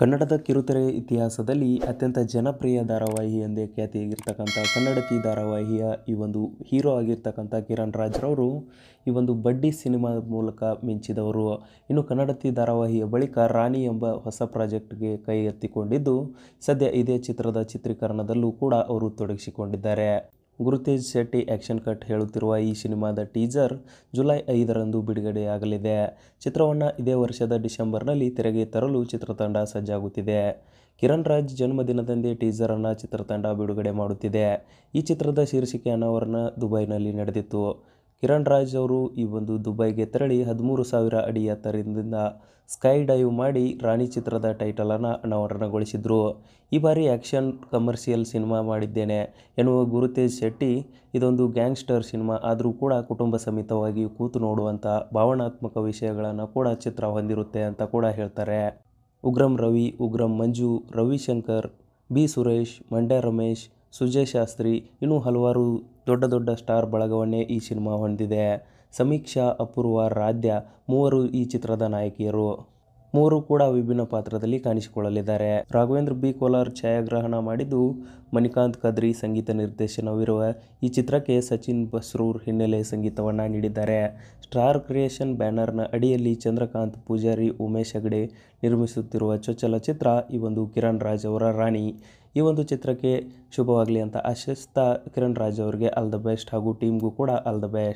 ಕನ್ನಡದ ಕಿರುತೆರೆ ಇತಿಹಾಸದಲ್ಲಿ ಅತ್ಯಂತ ಜನಪ್ರಿಯ ಧಾರಾವಾಹಿ ಎಂದೇ ಖ್ಯಾತಿಯಾಗಿರ್ತಕ್ಕಂಥ ಕನ್ನಡತಿ ಧಾರಾವಾಹಿಯ ಈ ಒಂದು ಹೀರೋ ಆಗಿರ್ತಕ್ಕಂಥ ಕಿರಣ್ ರಾಜ್ರವರು ಈ ಒಂದು ಬಡ್ಡಿ ಸಿನಿಮಾ ಮೂಲಕ ಮಿಂಚಿದವರು ಇನ್ನು ಕನ್ನಡತಿ ಧಾರಾವಾಹಿಯ ಬಳಿಕ ರಾಣಿ ಎಂಬ ಹೊಸ ಪ್ರಾಜೆಕ್ಟ್ಗೆ ಕೈ ಎತ್ತಿಕೊಂಡಿದ್ದು ಸದ್ಯ ಇದೇ ಚಿತ್ರದ ಚಿತ್ರೀಕರಣದಲ್ಲೂ ಕೂಡ ಅವರು ತೊಡಗಿಸಿಕೊಂಡಿದ್ದಾರೆ ಗುರುತೇಜ್ ಶೆಟ್ಟಿ ಆ್ಯಕ್ಷನ್ ಕಟ್ ಹೇಳುತ್ತಿರುವ ಈ ಸಿನಿಮಾದ ಟೀಸರ್ ಜುಲೈ ಐದರಂದು ಬಿಡುಗಡೆಯಾಗಲಿದೆ ಚಿತ್ರವನ್ನು ಇದೇ ವರ್ಷದ ಡಿಸೆಂಬರ್ನಲ್ಲಿ ತೆರೆಗೆ ತರಲು ಚಿತ್ರತಂಡ ಸಜ್ಜಾಗುತ್ತಿದೆ ಕಿರಣ್ ರಾಜ್ ಜನ್ಮದಿನದಂದೇ ಟೀಸರನ್ನು ಚಿತ್ರತಂಡ ಬಿಡುಗಡೆ ಮಾಡುತ್ತಿದೆ ಈ ಚಿತ್ರದ ಶೀರ್ಷಿಕೆ ಅನಾವರಣ ದುಬೈನಲ್ಲಿ ನಡೆದಿತ್ತು ಕಿರಣ್ ರಾಜ್ ಅವರು ಈ ಒಂದು ದುಬೈಗೆ ತೆರಳಿ ಹದಿಮೂರು ಸಾವಿರ ಅಡಿ ಎತ್ತರದಿಂದ ಸ್ಕೈ ಡೈವ್ ಮಾಡಿ ರಾಣಿ ಚಿತ್ರದ ಟೈಟಲನ್ನು ಅನಾವರಣಗೊಳಿಸಿದರು ಈ ಬಾರಿ ಆ್ಯಕ್ಷನ್ ಕಮರ್ಷಿಯಲ್ ಸಿನಿಮಾ ಮಾಡಿದ್ದೇನೆ ಎನ್ನುವ ಗುರುತೇಜ್ ಶೆಟ್ಟಿ ಇದೊಂದು ಗ್ಯಾಂಗ್ಸ್ಟರ್ ಸಿನಿಮಾ ಆದರೂ ಕೂಡ ಕುಟುಂಬ ಸಮೇತವಾಗಿ ಕೂತು ನೋಡುವಂಥ ಭಾವನಾತ್ಮಕ ವಿಷಯಗಳನ್ನು ಕೂಡ ಚಿತ್ರ ಹೊಂದಿರುತ್ತೆ ಅಂತ ಕೂಡ ಹೇಳ್ತಾರೆ ಉಗ್ರಂ ರವಿ ಉಗ್ರಂ ಮಂಜು ರವಿಶಂಕರ್ ಬಿ ಸುರೇಶ್ ಮಂಡ್ಯ ರಮೇಶ್ ಸುಜಯ್ ಶಾಸ್ತ್ರಿ ಇನ್ನೂ ಹಲವಾರು ದೊಡ್ಡ ದೊಡ್ಡ ಸ್ಟಾರ್ ಬಳಗವನ್ನೇ ಈ ಸಿನಿಮಾ ಹೊಂದಿದೆ ಸಮೀಕ್ಷಾ ಅಪೂರ್ವ ರಾಧ್ಯ ಮೂವರು ಈ ಚಿತ್ರದ ನಾಯಕಿಯರು ಮೂರು ಕೂಡ ವಿಭಿನ್ನ ಪಾತ್ರದಲ್ಲಿ ಕಾಣಿಸಿಕೊಳ್ಳಲಿದ್ದಾರೆ ರಾಘವೇಂದ್ರ ಬಿ ಕೋಲಾರ್ ಛಾಯಾಗ್ರಹಣ ಮಾಡಿದ್ದು ಮಣಿಕಾಂತ್ ಕದ್ರಿ ಸಂಗೀತ ನಿರ್ದೇಶನವಿರುವ ಈ ಚಿತ್ರಕ್ಕೆ ಸಚಿನ್ ಬಸ್ರೂರ್ ಹಿನ್ನೆಲೆ ಸಂಗೀತವನ್ನು ನೀಡಿದ್ದಾರೆ ಸ್ಟಾರ್ ಕ್ರಿಯೇಷನ್ ಬ್ಯಾನರ್ನ ಅಡಿಯಲ್ಲಿ ಚಂದ್ರಕಾಂತ್ ಪೂಜಾರಿ ಉಮೇಶ್ ಹೆಗಡೆ ನಿರ್ಮಿಸುತ್ತಿರುವ ಚೊಚ್ಚಲ ಚಿತ್ರ ಈ ಒಂದು ಕಿರಣ್ ರಾಜ್ ಅವರ ರಾಣಿ ಈ ಒಂದು ಚಿತ್ರಕ್ಕೆ ಶುಭವಾಗಲಿ ಅಂತ ಆಶಿಸ್ತಾ ಕಿರಣ್ ರಾಜ್ ಅವರಿಗೆ ಆಲ್ ದ ಬೆಸ್ಟ್ ಹಾಗೂ ಟೀಮ್ಗೂ ಕೂಡ ಆಲ್ ದ ಬೆಸ್ಟ್